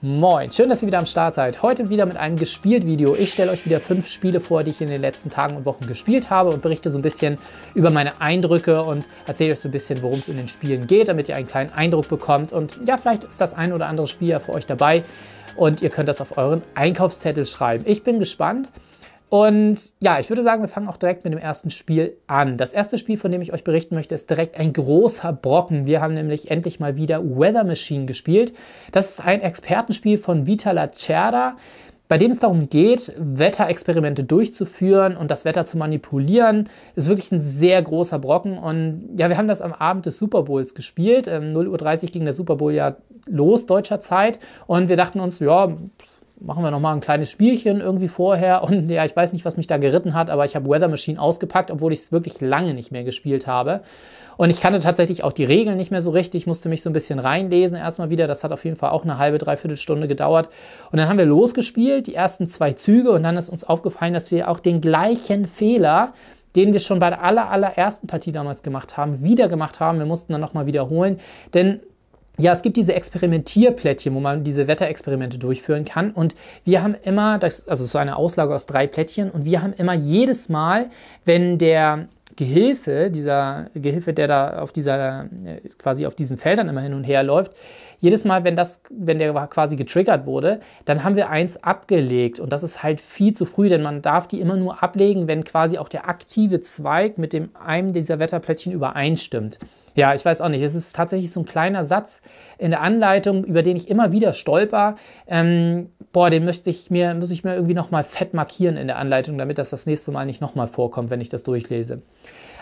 Moin, schön, dass ihr wieder am Start seid. Heute wieder mit einem Gespielt-Video. Ich stelle euch wieder fünf Spiele vor, die ich in den letzten Tagen und Wochen gespielt habe und berichte so ein bisschen über meine Eindrücke und erzähle euch so ein bisschen, worum es in den Spielen geht, damit ihr einen kleinen Eindruck bekommt. Und ja, vielleicht ist das ein oder andere Spiel ja für euch dabei und ihr könnt das auf euren Einkaufszettel schreiben. Ich bin gespannt. Und ja, ich würde sagen, wir fangen auch direkt mit dem ersten Spiel an. Das erste Spiel, von dem ich euch berichten möchte, ist direkt ein großer Brocken. Wir haben nämlich endlich mal wieder Weather Machine gespielt. Das ist ein Expertenspiel von Vitala Cerda, bei dem es darum geht, Wetterexperimente durchzuführen und das Wetter zu manipulieren. Ist wirklich ein sehr großer Brocken. Und ja, wir haben das am Abend des Super Bowls gespielt. Um ähm, 0.30 Uhr ging der Super Bowl ja los, deutscher Zeit. Und wir dachten uns, ja, machen wir nochmal ein kleines Spielchen irgendwie vorher. Und ja, ich weiß nicht, was mich da geritten hat, aber ich habe Weather Machine ausgepackt, obwohl ich es wirklich lange nicht mehr gespielt habe. Und ich kannte tatsächlich auch die Regeln nicht mehr so richtig, Ich musste mich so ein bisschen reinlesen erstmal wieder. Das hat auf jeden Fall auch eine halbe, dreiviertel Stunde gedauert. Und dann haben wir losgespielt, die ersten zwei Züge. Und dann ist uns aufgefallen, dass wir auch den gleichen Fehler den wir schon bei der aller, allerersten Partie damals gemacht haben, wieder gemacht haben. Wir mussten dann nochmal wiederholen, denn ja, es gibt diese Experimentierplättchen, wo man diese Wetterexperimente durchführen kann. Und wir haben immer, das, also so eine Auslage aus drei Plättchen, und wir haben immer jedes Mal, wenn der Gehilfe, dieser Gehilfe, der da auf dieser, äh, quasi auf diesen Feldern immer hin und her läuft, jedes Mal, wenn das, wenn der quasi getriggert wurde, dann haben wir eins abgelegt. Und das ist halt viel zu früh, denn man darf die immer nur ablegen, wenn quasi auch der aktive Zweig mit dem einem dieser Wetterplättchen übereinstimmt. Ja, ich weiß auch nicht. Es ist tatsächlich so ein kleiner Satz in der Anleitung, über den ich immer wieder stolper. Ähm, boah, den möchte ich mir, muss ich mir irgendwie nochmal fett markieren in der Anleitung, damit das das nächste Mal nicht nochmal vorkommt, wenn ich das durchlese.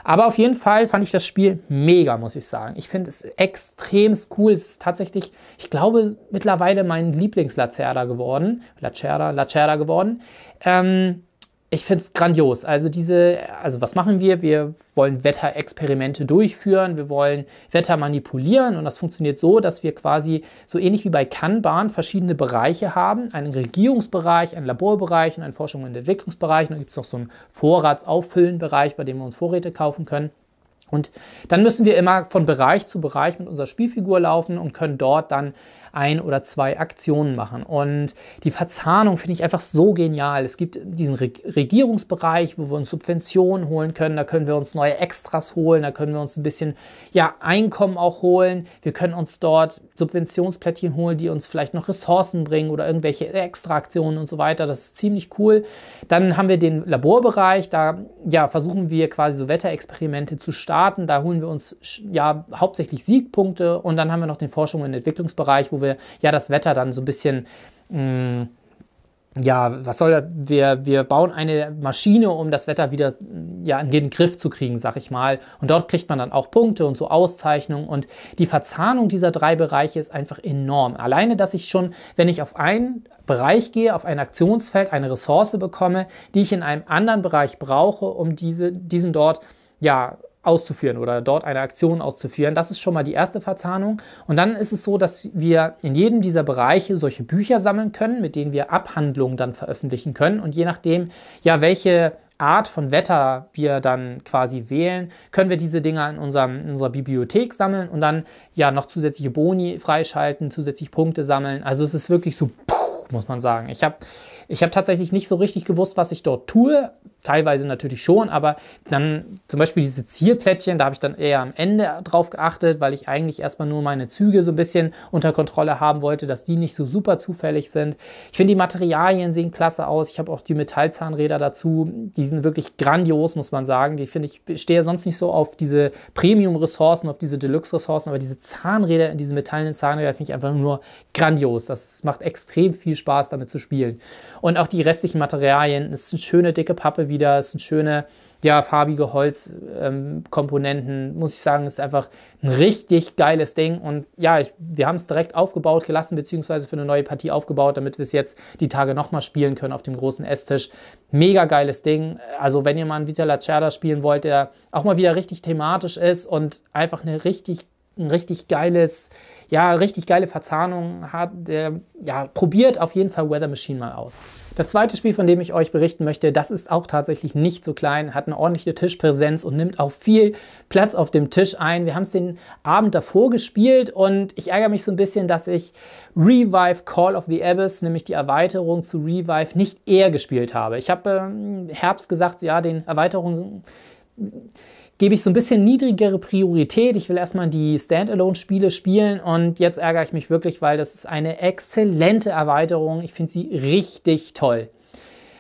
Aber auf jeden Fall fand ich das Spiel mega, muss ich sagen. Ich finde es extrem cool. Es ist tatsächlich, ich glaube, mittlerweile mein Lieblings-Lacerda geworden. Lacerda, Lacerda geworden. Ähm, ich finde es grandios. Also diese, also was machen wir? Wir wollen Wetterexperimente durchführen, wir wollen Wetter manipulieren und das funktioniert so, dass wir quasi so ähnlich wie bei Kanban verschiedene Bereiche haben. Einen Regierungsbereich, einen Laborbereich und einen Forschung- und Entwicklungsbereich. Und dann gibt es noch so einen Vorratsauffüllenbereich, bei dem wir uns Vorräte kaufen können. Und dann müssen wir immer von Bereich zu Bereich mit unserer Spielfigur laufen und können dort dann ein oder zwei Aktionen machen. Und die Verzahnung finde ich einfach so genial. Es gibt diesen Re Regierungsbereich, wo wir uns Subventionen holen können, da können wir uns neue Extras holen, da können wir uns ein bisschen ja, Einkommen auch holen. Wir können uns dort Subventionsplättchen holen, die uns vielleicht noch Ressourcen bringen oder irgendwelche Extraktionen und so weiter. Das ist ziemlich cool. Dann haben wir den Laborbereich, da ja, versuchen wir quasi so Wetterexperimente zu starten. Da holen wir uns ja hauptsächlich Siegpunkte und dann haben wir noch den Forschung- und Entwicklungsbereich, wo wir wir ja das Wetter dann so ein bisschen. Mh, mm, ja, was soll das? Wir, wir bauen eine Maschine, um das Wetter wieder mm, ja, in den Griff zu kriegen, sag ich mal. Und dort kriegt man dann auch Punkte und so Auszeichnungen. Und die Verzahnung dieser drei Bereiche ist einfach enorm. Alleine, dass ich schon, wenn ich auf einen Bereich gehe, auf ein Aktionsfeld, eine Ressource bekomme, die ich in einem anderen Bereich brauche, um diese, diesen dort ja, auszuführen oder dort eine Aktion auszuführen. Das ist schon mal die erste Verzahnung. Und dann ist es so, dass wir in jedem dieser Bereiche solche Bücher sammeln können, mit denen wir Abhandlungen dann veröffentlichen können. Und je nachdem, ja, welche Art von Wetter wir dann quasi wählen, können wir diese Dinger in, unserem, in unserer Bibliothek sammeln und dann ja noch zusätzliche Boni freischalten, zusätzliche Punkte sammeln. Also es ist wirklich so muss man sagen. Ich habe ich hab tatsächlich nicht so richtig gewusst, was ich dort tue. Teilweise natürlich schon, aber dann zum Beispiel diese Zielplättchen, da habe ich dann eher am Ende drauf geachtet, weil ich eigentlich erstmal nur meine Züge so ein bisschen unter Kontrolle haben wollte, dass die nicht so super zufällig sind. Ich finde, die Materialien sehen klasse aus. Ich habe auch die Metallzahnräder dazu. Die sind wirklich grandios, muss man sagen. Die finde ich, ich stehe sonst nicht so auf diese Premium-Ressourcen, auf diese Deluxe-Ressourcen, aber diese Zahnräder, diese metallenen Zahnräder finde ich einfach nur grandios. Das macht extrem viel viel Spaß damit zu spielen. Und auch die restlichen Materialien, es sind schöne dicke Pappe wieder, es sind schöne, ja, farbige Holzkomponenten, ähm, muss ich sagen, ist einfach ein richtig geiles Ding. Und ja, ich, wir haben es direkt aufgebaut gelassen, beziehungsweise für eine neue Partie aufgebaut, damit wir es jetzt die Tage nochmal spielen können auf dem großen Esstisch. Mega geiles Ding. Also, wenn ihr mal einen Vita La spielen wollt, der auch mal wieder richtig thematisch ist und einfach eine richtig ein richtig geiles, ja, richtig geile Verzahnung hat. Der, ja, probiert auf jeden Fall Weather Machine mal aus. Das zweite Spiel, von dem ich euch berichten möchte, das ist auch tatsächlich nicht so klein, hat eine ordentliche Tischpräsenz und nimmt auch viel Platz auf dem Tisch ein. Wir haben es den Abend davor gespielt und ich ärgere mich so ein bisschen, dass ich Revive Call of the Abyss, nämlich die Erweiterung zu Revive, nicht eher gespielt habe. Ich habe im ähm, Herbst gesagt, ja, den Erweiterung gebe ich so ein bisschen niedrigere Priorität. Ich will erstmal die Standalone-Spiele spielen und jetzt ärgere ich mich wirklich, weil das ist eine exzellente Erweiterung. Ich finde sie richtig toll.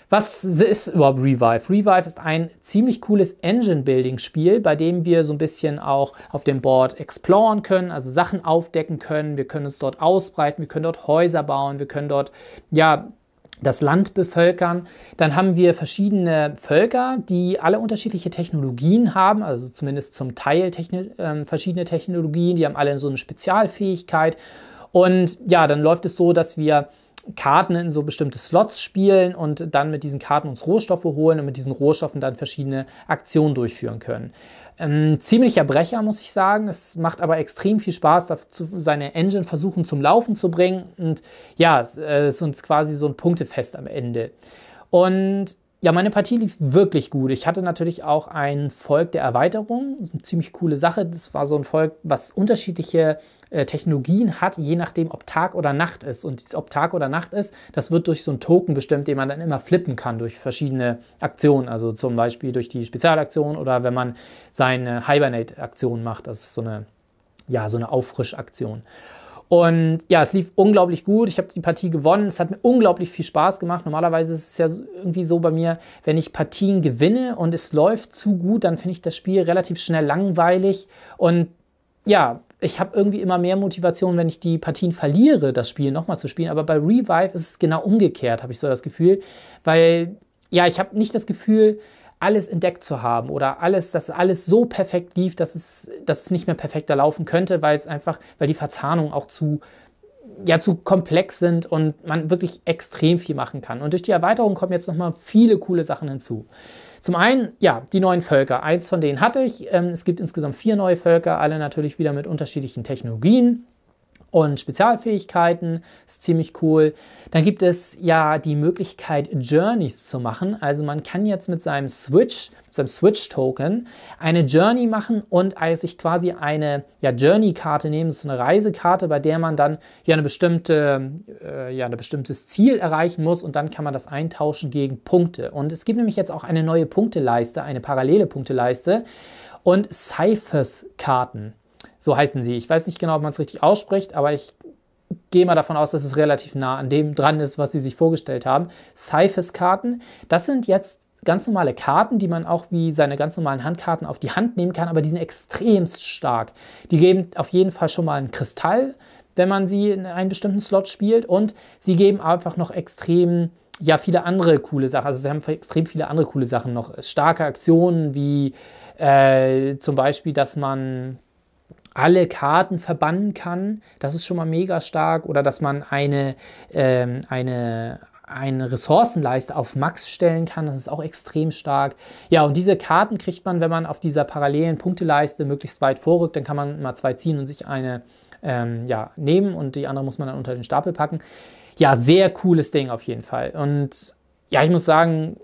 Was ist überhaupt Revive? Revive ist ein ziemlich cooles Engine-Building-Spiel, bei dem wir so ein bisschen auch auf dem Board exploren können, also Sachen aufdecken können. Wir können uns dort ausbreiten, wir können dort Häuser bauen, wir können dort ja das Land bevölkern. Dann haben wir verschiedene Völker, die alle unterschiedliche Technologien haben, also zumindest zum Teil techni äh, verschiedene Technologien, die haben alle so eine Spezialfähigkeit. Und ja, dann läuft es so, dass wir Karten in so bestimmte Slots spielen und dann mit diesen Karten uns Rohstoffe holen und mit diesen Rohstoffen dann verschiedene Aktionen durchführen können. Ähm, ziemlicher Brecher, muss ich sagen. Es macht aber extrem viel Spaß, dazu, seine Engine versuchen zum Laufen zu bringen. Und ja, es, äh, ist uns quasi so ein Punktefest am Ende. Und ja, meine Partie lief wirklich gut. Ich hatte natürlich auch ein Volk der Erweiterung, Das ist eine ziemlich coole Sache. Das war so ein Volk, was unterschiedliche äh, Technologien hat, je nachdem, ob Tag oder Nacht ist. Und ob Tag oder Nacht ist, das wird durch so einen Token bestimmt, den man dann immer flippen kann durch verschiedene Aktionen. Also zum Beispiel durch die Spezialaktion oder wenn man seine Hibernate-Aktion macht. Das ist so eine, ja, so eine Auffrischaktion. aktion und ja, es lief unglaublich gut. Ich habe die Partie gewonnen. Es hat mir unglaublich viel Spaß gemacht. Normalerweise ist es ja irgendwie so bei mir, wenn ich Partien gewinne und es läuft zu gut, dann finde ich das Spiel relativ schnell langweilig. Und ja, ich habe irgendwie immer mehr Motivation, wenn ich die Partien verliere, das Spiel nochmal zu spielen. Aber bei Revive ist es genau umgekehrt, habe ich so das Gefühl. Weil, ja, ich habe nicht das Gefühl, alles entdeckt zu haben oder alles, dass alles so perfekt lief, dass es, dass es nicht mehr perfekter laufen könnte, weil es einfach, weil die Verzahnungen auch zu, ja, zu komplex sind und man wirklich extrem viel machen kann. Und durch die Erweiterung kommen jetzt nochmal viele coole Sachen hinzu. Zum einen, ja, die neuen Völker. Eins von denen hatte ich. Ähm, es gibt insgesamt vier neue Völker, alle natürlich wieder mit unterschiedlichen Technologien und Spezialfähigkeiten. Ist ziemlich cool. Dann gibt es ja die Möglichkeit, Journeys zu machen. Also man kann jetzt mit seinem Switch, mit seinem Switch-Token, eine Journey machen und sich quasi eine ja, Journey-Karte nehmen, so eine Reisekarte, bei der man dann ja eine bestimmte, äh, ja, ein bestimmtes Ziel erreichen muss und dann kann man das eintauschen gegen Punkte. Und es gibt nämlich jetzt auch eine neue Punkteleiste, eine parallele Punkteleiste und Cyphers-Karten. So heißen sie. Ich weiß nicht genau, ob man es richtig ausspricht, aber ich gehe mal davon aus, dass es relativ nah an dem dran ist, was sie sich vorgestellt haben. Cyphers-Karten, das sind jetzt ganz normale Karten, die man auch wie seine ganz normalen Handkarten auf die Hand nehmen kann, aber die sind extremst stark. Die geben auf jeden Fall schon mal einen Kristall, wenn man sie in einem bestimmten Slot spielt und sie geben einfach noch extrem ja viele andere coole Sachen. Also sie haben extrem viele andere coole Sachen noch. Starke Aktionen wie äh, zum Beispiel, dass man alle Karten verbannen kann. Das ist schon mal mega stark. Oder dass man eine, ähm, eine, eine Ressourcenleiste auf Max stellen kann. Das ist auch extrem stark. Ja, und diese Karten kriegt man, wenn man auf dieser parallelen Punkteleiste möglichst weit vorrückt. Dann kann man mal zwei ziehen und sich eine ähm, ja, nehmen und die andere muss man dann unter den Stapel packen. Ja, sehr cooles Ding auf jeden Fall. Und ja, ich muss sagen,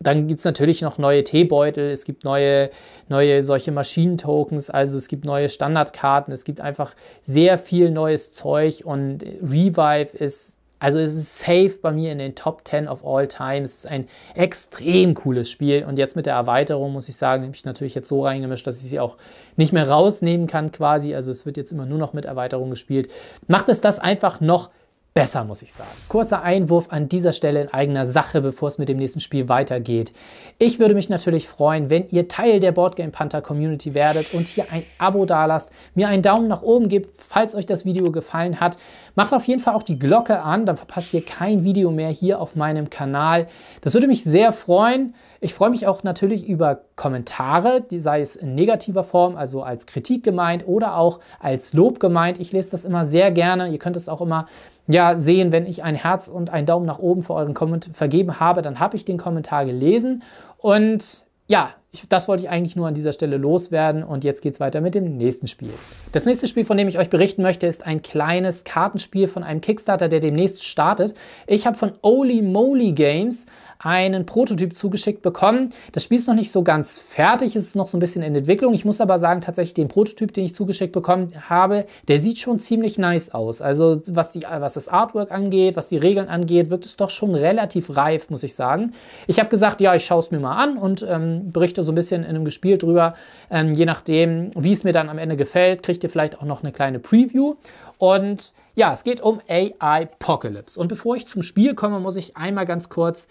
dann gibt es natürlich noch neue Teebeutel, es gibt neue, neue solche Maschinentokens, also es gibt neue Standardkarten, es gibt einfach sehr viel neues Zeug und Revive ist, also es ist safe bei mir in den Top 10 of all time. Es ist ein extrem cooles Spiel und jetzt mit der Erweiterung muss ich sagen, habe ich natürlich jetzt so reingemischt, dass ich sie auch nicht mehr rausnehmen kann quasi, also es wird jetzt immer nur noch mit Erweiterung gespielt. Macht es das einfach noch besser, muss ich sagen. Kurzer Einwurf an dieser Stelle in eigener Sache, bevor es mit dem nächsten Spiel weitergeht. Ich würde mich natürlich freuen, wenn ihr Teil der Boardgame Panther Community werdet und hier ein Abo dalasst, mir einen Daumen nach oben gebt, falls euch das Video gefallen hat. Macht auf jeden Fall auch die Glocke an, dann verpasst ihr kein Video mehr hier auf meinem Kanal. Das würde mich sehr freuen. Ich freue mich auch natürlich über Kommentare, die sei es in negativer Form, also als Kritik gemeint oder auch als Lob gemeint. Ich lese das immer sehr gerne. Ihr könnt es auch immer ja, sehen, wenn ich ein Herz und einen Daumen nach oben für euren Kommentar vergeben habe, dann habe ich den Kommentar gelesen. Und ja, ich, das wollte ich eigentlich nur an dieser Stelle loswerden und jetzt geht es weiter mit dem nächsten Spiel. Das nächste Spiel, von dem ich euch berichten möchte, ist ein kleines Kartenspiel von einem Kickstarter, der demnächst startet. Ich habe von Oli Moly Games einen Prototyp zugeschickt bekommen. Das Spiel ist noch nicht so ganz fertig, es ist noch so ein bisschen in Entwicklung. Ich muss aber sagen, tatsächlich den Prototyp, den ich zugeschickt bekommen habe, der sieht schon ziemlich nice aus. Also was, die, was das Artwork angeht, was die Regeln angeht, wird es doch schon relativ reif, muss ich sagen. Ich habe gesagt, ja, ich schaue es mir mal an und ähm, berichte Geschichte so ein bisschen in einem Gespiel drüber. Ähm, je nachdem, wie es mir dann am Ende gefällt, kriegt ihr vielleicht auch noch eine kleine Preview. Und ja, es geht um AI Apocalypse. Und bevor ich zum Spiel komme, muss ich einmal ganz kurz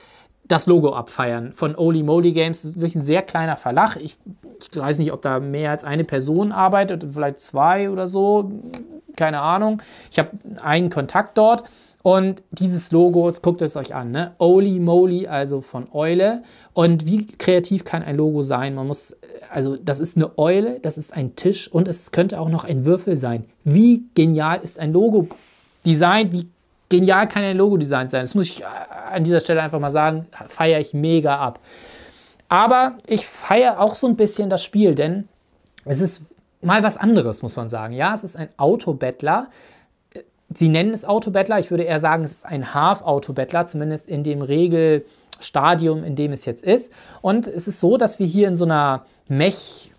das Logo abfeiern von Oli Moly Games. Das ist wirklich ein sehr kleiner Verlag. Ich, ich, weiß nicht, ob da mehr als eine Person arbeitet, vielleicht zwei oder so. Keine Ahnung. Ich habe einen Kontakt dort. Und dieses Logo, jetzt guckt es euch an, ne? Oli Moly, also von Eule. Und wie kreativ kann ein Logo sein? Man muss, also das ist eine Eule, das ist ein Tisch und es könnte auch noch ein Würfel sein. Wie genial ist ein Logo designt? Wie genial kann ein Logo designt sein? Das muss ich äh, an dieser Stelle einfach mal sagen, feiere ich mega ab. Aber ich feiere auch so ein bisschen das Spiel, denn es ist mal was anderes, muss man sagen. Ja, es ist ein Autobettler, Sie nennen es Autobattler, ich würde eher sagen, es ist ein Half-Autobattler, zumindest in dem Regelstadium, in dem es jetzt ist. Und es ist so, dass wir hier in so einer Mech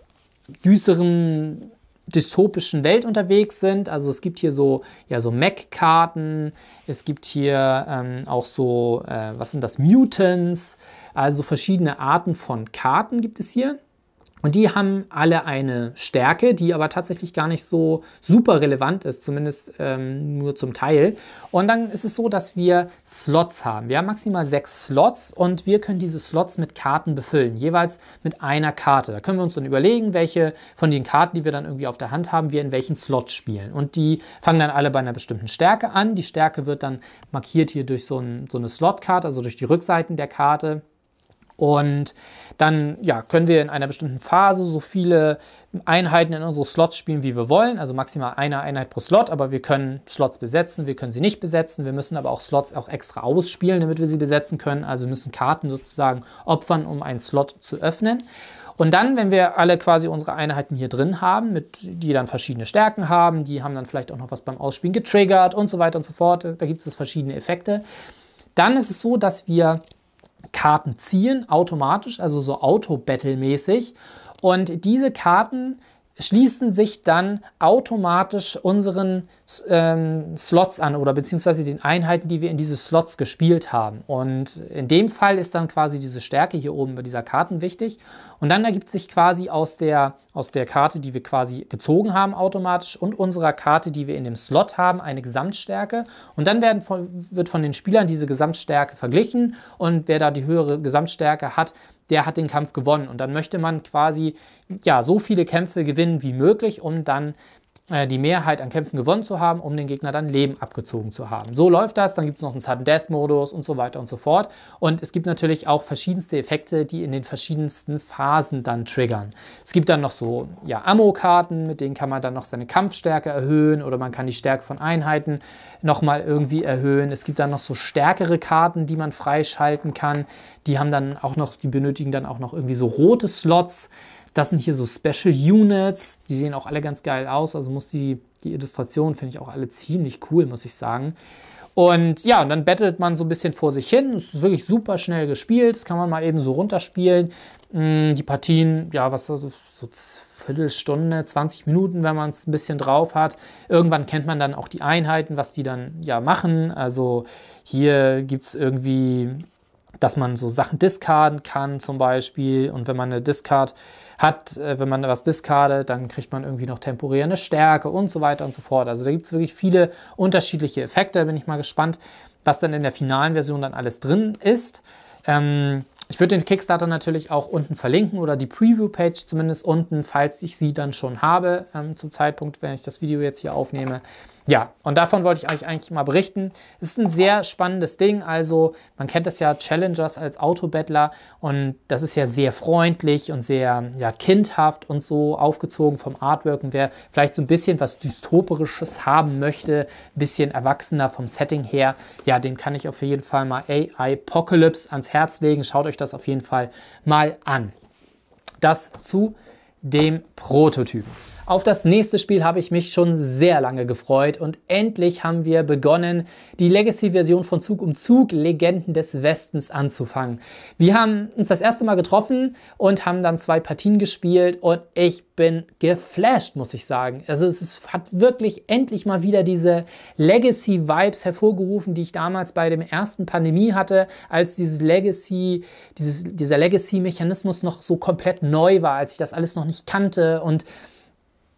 düsteren dystopischen Welt unterwegs sind. Also es gibt hier so, ja, so Mac-Karten, es gibt hier ähm, auch so, äh, was sind das, Mutants, also verschiedene Arten von Karten gibt es hier. Und die haben alle eine Stärke, die aber tatsächlich gar nicht so super relevant ist, zumindest ähm, nur zum Teil. Und dann ist es so, dass wir Slots haben. Wir haben maximal sechs Slots und wir können diese Slots mit Karten befüllen, jeweils mit einer Karte. Da können wir uns dann überlegen, welche von den Karten, die wir dann irgendwie auf der Hand haben, wir in welchen Slot spielen. Und die fangen dann alle bei einer bestimmten Stärke an. Die Stärke wird dann markiert hier durch so, ein, so eine Slotkarte, also durch die Rückseiten der Karte. Und dann ja, können wir in einer bestimmten Phase so viele Einheiten in unsere Slots spielen, wie wir wollen. Also maximal eine Einheit pro Slot, aber wir können Slots besetzen, wir können sie nicht besetzen. Wir müssen aber auch Slots auch extra ausspielen, damit wir sie besetzen können. Also müssen Karten sozusagen opfern, um einen Slot zu öffnen. Und dann, wenn wir alle quasi unsere Einheiten hier drin haben, mit, die dann verschiedene Stärken haben, die haben dann vielleicht auch noch was beim Ausspielen getriggert und so weiter und so fort, da gibt es verschiedene Effekte, dann ist es so, dass wir Karten ziehen, automatisch, also so Auto-Battle-mäßig. Und diese Karten schließen sich dann automatisch unseren ähm, Slots an oder beziehungsweise den Einheiten, die wir in diese Slots gespielt haben. Und in dem Fall ist dann quasi diese Stärke hier oben bei dieser Karten wichtig. Und dann ergibt sich quasi aus der aus der Karte, die wir quasi gezogen haben automatisch und unserer Karte, die wir in dem Slot haben, eine Gesamtstärke. Und dann werden von, wird von den Spielern diese Gesamtstärke verglichen und wer da die höhere Gesamtstärke hat, der hat den Kampf gewonnen. Und dann möchte man quasi ja, so viele Kämpfe gewinnen wie möglich, um dann äh, die Mehrheit an Kämpfen gewonnen zu haben, um den Gegner dann Leben abgezogen zu haben. So läuft das, dann gibt es noch einen Sudden Death Modus und so weiter und so fort. Und es gibt natürlich auch verschiedenste Effekte, die in den verschiedensten Phasen dann triggern. Es gibt dann noch so ja, Ammo-Karten, mit denen kann man dann noch seine Kampfstärke erhöhen oder man kann die Stärke von Einheiten nochmal irgendwie erhöhen. Es gibt dann noch so stärkere Karten, die man freischalten kann. Die haben dann auch noch, die benötigen dann auch noch irgendwie so rote Slots das sind hier so Special Units. Die sehen auch alle ganz geil aus. Also muss die, die Illustration finde ich auch alle ziemlich cool, muss ich sagen. Und ja, und dann bettelt man so ein bisschen vor sich hin. Ist wirklich super schnell gespielt. Das kann man mal eben so runterspielen. Mm, die Partien, ja, was so, so Viertelstunde, 20 Minuten, wenn man es ein bisschen drauf hat. Irgendwann kennt man dann auch die Einheiten, was die dann ja machen. Also hier gibt es irgendwie dass man so Sachen discarden kann zum Beispiel. Und wenn man eine Discard hat, äh, wenn man was discardet, dann kriegt man irgendwie noch temporär eine Stärke und so weiter und so fort. Also da gibt es wirklich viele unterschiedliche Effekte. Bin ich mal gespannt, was dann in der finalen Version dann alles drin ist. Ähm, ich würde den Kickstarter natürlich auch unten verlinken oder die Preview-Page zumindest unten, falls ich sie dann schon habe ähm, zum Zeitpunkt, wenn ich das Video jetzt hier aufnehme ja, und davon wollte ich euch eigentlich mal berichten. Es ist ein sehr spannendes Ding. Also, man kennt das ja Challengers als Autobettler und das ist ja sehr freundlich und sehr ja, kindhaft und so aufgezogen vom Artwork. Und wer vielleicht so ein bisschen was Dystopisches haben möchte, ein bisschen erwachsener vom Setting her, ja, den kann ich auf jeden Fall mal AI Apocalypse ans Herz legen. Schaut euch das auf jeden Fall mal an. Das zu dem Prototypen. Auf das nächste Spiel habe ich mich schon sehr lange gefreut und endlich haben wir begonnen, die Legacy-Version von Zug um Zug Legenden des Westens anzufangen. Wir haben uns das erste Mal getroffen und haben dann zwei Partien gespielt und ich bin geflasht, muss ich sagen. Also es ist, hat wirklich endlich mal wieder diese Legacy-Vibes hervorgerufen, die ich damals bei dem ersten Pandemie hatte, als dieses Legacy, dieses, dieser Legacy-Mechanismus noch so komplett neu war, als ich das alles noch nicht kannte und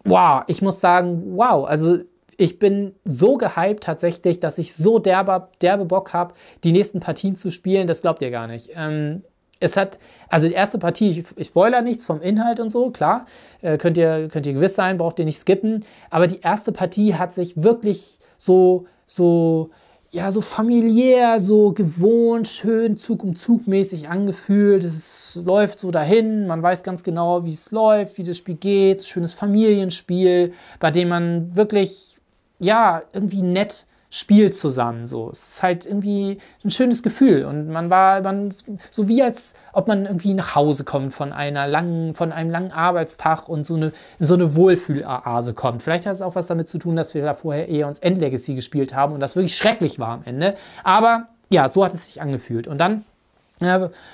wow, ich muss sagen, wow, also ich bin so gehypt tatsächlich, dass ich so derbe, derbe Bock habe, die nächsten Partien zu spielen, das glaubt ihr gar nicht. Ähm, es hat, also die erste Partie, ich, ich spoiler nichts vom Inhalt und so, klar, äh, könnt, ihr, könnt ihr gewiss sein, braucht ihr nicht skippen, aber die erste Partie hat sich wirklich so, so, ja, so familiär, so gewohnt, schön Zug um Zug mäßig angefühlt. Es läuft so dahin, man weiß ganz genau, wie es läuft, wie das Spiel geht. Schönes Familienspiel, bei dem man wirklich, ja, irgendwie nett Spiel zusammen. So. Es ist halt irgendwie ein schönes Gefühl. Und man war man, so wie als ob man irgendwie nach Hause kommt von einer langen, von einem langen Arbeitstag und so eine, in so eine Wohlfühlaase kommt. Vielleicht hat es auch was damit zu tun, dass wir da vorher eher uns Endlegacy gespielt haben und das wirklich schrecklich war am Ende. Aber ja, so hat es sich angefühlt. Und dann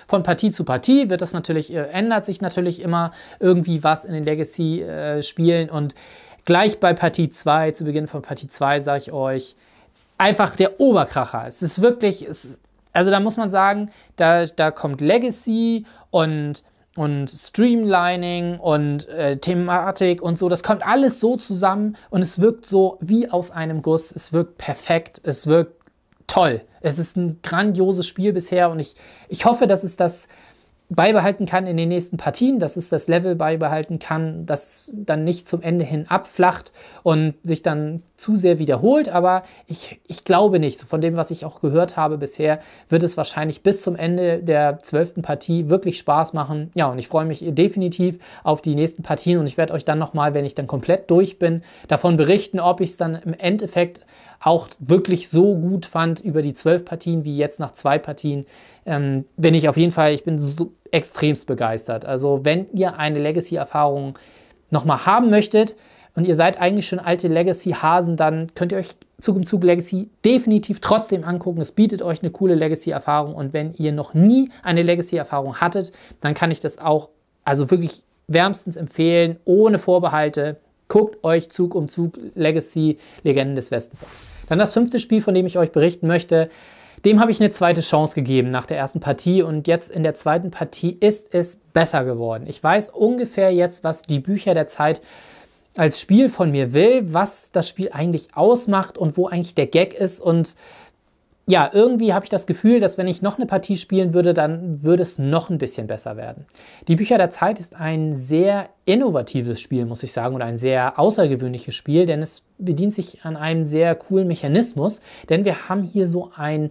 von Partie zu Partie wird das natürlich, äh, ändert sich natürlich immer irgendwie was in den Legacy-Spielen. Äh, und gleich bei Partie 2, zu Beginn von Partie 2, sage ich euch, einfach der Oberkracher. Es ist wirklich, es also da muss man sagen, da, da kommt Legacy und, und Streamlining und äh, Thematik und so. Das kommt alles so zusammen und es wirkt so wie aus einem Guss. Es wirkt perfekt, es wirkt toll. Es ist ein grandioses Spiel bisher und ich, ich hoffe, dass es das beibehalten kann in den nächsten Partien, dass es das Level beibehalten kann, das dann nicht zum Ende hin abflacht und sich dann zu sehr wiederholt. Aber ich, ich glaube nicht. Von dem, was ich auch gehört habe bisher, wird es wahrscheinlich bis zum Ende der zwölften Partie wirklich Spaß machen. Ja, und ich freue mich definitiv auf die nächsten Partien und ich werde euch dann nochmal, wenn ich dann komplett durch bin, davon berichten, ob ich es dann im Endeffekt auch wirklich so gut fand über die zwölf Partien wie jetzt nach zwei Partien ähm, bin ich auf jeden Fall, ich bin so extremst begeistert. Also wenn ihr eine Legacy-Erfahrung nochmal haben möchtet und ihr seid eigentlich schon alte Legacy-Hasen, dann könnt ihr euch Zug um Zug Legacy definitiv trotzdem angucken. Es bietet euch eine coole Legacy-Erfahrung und wenn ihr noch nie eine Legacy-Erfahrung hattet, dann kann ich das auch, also wirklich wärmstens empfehlen, ohne Vorbehalte. Guckt euch Zug um Zug Legacy Legenden des Westens an. Dann das fünfte Spiel, von dem ich euch berichten möchte, dem habe ich eine zweite Chance gegeben nach der ersten Partie und jetzt in der zweiten Partie ist es besser geworden. Ich weiß ungefähr jetzt, was die Bücher der Zeit als Spiel von mir will, was das Spiel eigentlich ausmacht und wo eigentlich der Gag ist und ja, irgendwie habe ich das Gefühl, dass wenn ich noch eine Partie spielen würde, dann würde es noch ein bisschen besser werden. Die Bücher der Zeit ist ein sehr innovatives Spiel, muss ich sagen, oder ein sehr außergewöhnliches Spiel, denn es bedient sich an einem sehr coolen Mechanismus, denn wir haben hier so ein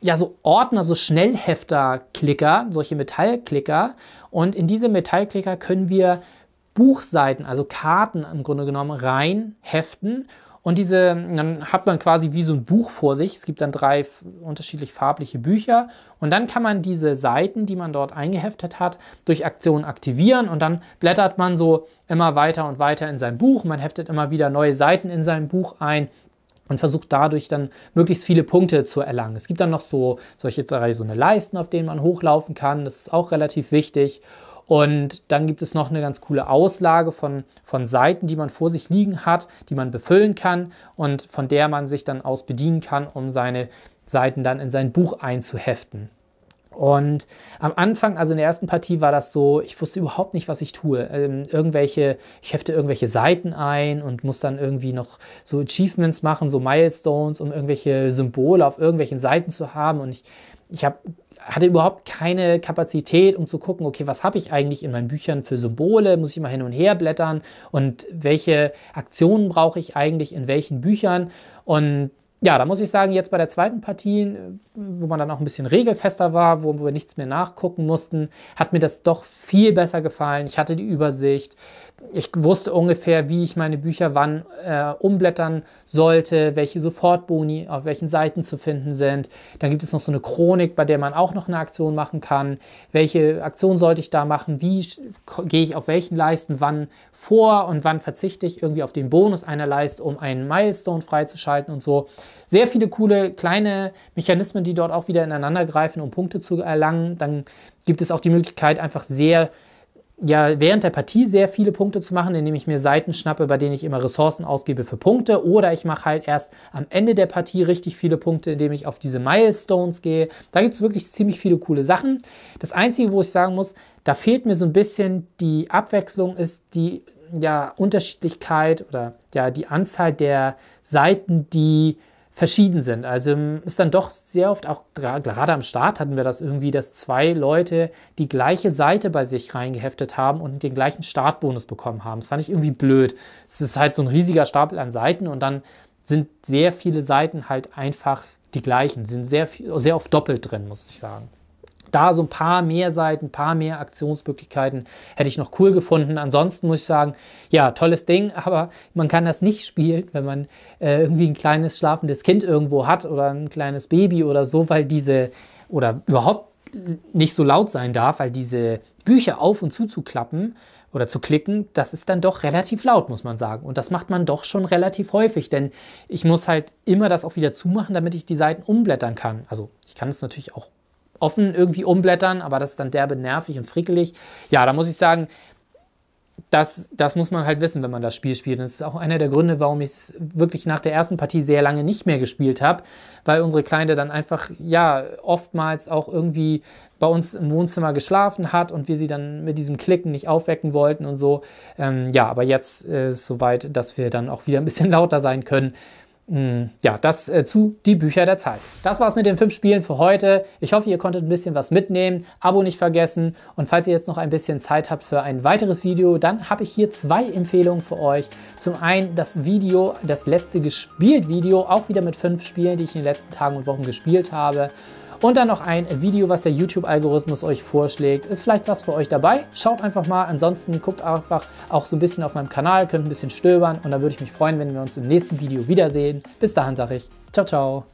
ja, so Ordner, so Schnellhefter-Klicker, solche Metallklicker. Und in diese Metallklicker können wir Buchseiten, also Karten im Grunde genommen, reinheften. Und diese, dann hat man quasi wie so ein Buch vor sich. Es gibt dann drei unterschiedlich farbliche Bücher. Und dann kann man diese Seiten, die man dort eingeheftet hat, durch Aktionen aktivieren. Und dann blättert man so immer weiter und weiter in sein Buch. Man heftet immer wieder neue Seiten in sein Buch ein und versucht dadurch dann möglichst viele Punkte zu erlangen. Es gibt dann noch so solche drei so eine Leisten, auf denen man hochlaufen kann. Das ist auch relativ wichtig. Und dann gibt es noch eine ganz coole Auslage von, von Seiten, die man vor sich liegen hat, die man befüllen kann und von der man sich dann aus bedienen kann, um seine Seiten dann in sein Buch einzuheften. Und am Anfang, also in der ersten Partie, war das so, ich wusste überhaupt nicht, was ich tue. Ähm, irgendwelche, ich hefte irgendwelche Seiten ein und muss dann irgendwie noch so Achievements machen, so Milestones, um irgendwelche Symbole auf irgendwelchen Seiten zu haben. Und ich, ich habe hatte überhaupt keine Kapazität, um zu gucken, okay, was habe ich eigentlich in meinen Büchern für Symbole? Muss ich mal hin und her blättern? Und welche Aktionen brauche ich eigentlich in welchen Büchern? Und ja, da muss ich sagen, jetzt bei der zweiten Partie, äh, wo man dann auch ein bisschen regelfester war, wo wir nichts mehr nachgucken mussten, hat mir das doch viel besser gefallen. Ich hatte die Übersicht ich wusste ungefähr, wie ich meine Bücher wann äh, umblättern sollte, welche Sofortboni auf welchen Seiten zu finden sind. Dann gibt es noch so eine Chronik, bei der man auch noch eine Aktion machen kann. Welche Aktion sollte ich da machen? Wie gehe ich auf welchen Leisten wann vor und wann verzichte ich irgendwie auf den Bonus einer Leiste, um einen Milestone freizuschalten und so. Sehr viele coole kleine Mechanismen, die dort auch wieder ineinander greifen, um Punkte zu erlangen. Dann gibt es auch die Möglichkeit, einfach sehr ja während der Partie sehr viele Punkte zu machen, indem ich mir Seiten schnappe, bei denen ich immer Ressourcen ausgebe für Punkte. Oder ich mache halt erst am Ende der Partie richtig viele Punkte, indem ich auf diese Milestones gehe. Da gibt es wirklich ziemlich viele coole Sachen. Das Einzige, wo ich sagen muss, da fehlt mir so ein bisschen die Abwechslung, ist die ja, Unterschiedlichkeit oder ja, die Anzahl der Seiten, die verschieden sind. Also ähm, ist dann doch sehr oft auch gerade am Start hatten wir das irgendwie, dass zwei Leute die gleiche Seite bei sich reingeheftet haben und den gleichen Startbonus bekommen haben. Das fand ich irgendwie blöd. Es ist halt so ein riesiger Stapel an Seiten und dann sind sehr viele Seiten halt einfach die gleichen, Sie sind sehr, sehr oft doppelt drin, muss ich sagen da so ein paar mehr Seiten, ein paar mehr Aktionsmöglichkeiten hätte ich noch cool gefunden. Ansonsten muss ich sagen, ja, tolles Ding, aber man kann das nicht spielen, wenn man äh, irgendwie ein kleines schlafendes Kind irgendwo hat oder ein kleines Baby oder so, weil diese oder überhaupt nicht so laut sein darf, weil diese Bücher auf und zu zu klappen oder zu klicken, das ist dann doch relativ laut, muss man sagen. Und das macht man doch schon relativ häufig, denn ich muss halt immer das auch wieder zumachen, damit ich die Seiten umblättern kann. Also ich kann es natürlich auch offen irgendwie umblättern, aber das ist dann derbe nervig und frickelig. Ja, da muss ich sagen, das, das muss man halt wissen, wenn man das Spiel spielt. Und das ist auch einer der Gründe, warum ich es wirklich nach der ersten Partie sehr lange nicht mehr gespielt habe, weil unsere Kleine dann einfach, ja, oftmals auch irgendwie bei uns im Wohnzimmer geschlafen hat und wir sie dann mit diesem Klicken nicht aufwecken wollten und so. Ähm, ja, aber jetzt ist es soweit, dass wir dann auch wieder ein bisschen lauter sein können, hm, ja, das äh, zu die Bücher der Zeit. Das war's mit den fünf Spielen für heute. Ich hoffe, ihr konntet ein bisschen was mitnehmen. Abo nicht vergessen. Und falls ihr jetzt noch ein bisschen Zeit habt für ein weiteres Video, dann habe ich hier zwei Empfehlungen für euch. Zum einen das Video, das letzte gespielt Video, auch wieder mit fünf Spielen, die ich in den letzten Tagen und Wochen gespielt habe. Und dann noch ein Video, was der YouTube-Algorithmus euch vorschlägt. Ist vielleicht was für euch dabei? Schaut einfach mal. Ansonsten guckt einfach auch so ein bisschen auf meinem Kanal, könnt ein bisschen stöbern und dann würde ich mich freuen, wenn wir uns im nächsten Video wiedersehen. Bis dahin sage ich, ciao, ciao.